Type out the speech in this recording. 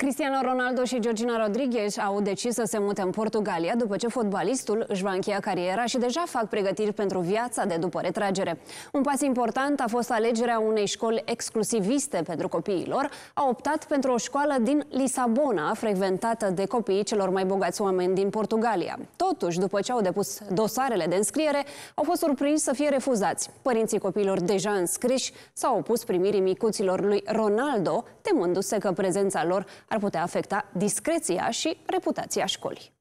Cristiano Ronaldo și Georgina Rodriguez au decis să se mute în Portugalia după ce fotbalistul își va încheia cariera și deja fac pregătiri pentru viața de după retragere. Un pas important a fost alegerea unei școli exclusiviste pentru copiilor. A optat pentru o școală din Lisabona, frecventată de copiii celor mai bogați oameni din Portugalia. Totuși, după ce au depus dosarele de înscriere, au fost surprinși să fie refuzați. Părinții copiilor deja înscriși s-au opus primirii micuților lui Ronaldo, temându-se că prezența lor ar putea afecta discreția și reputația școlii.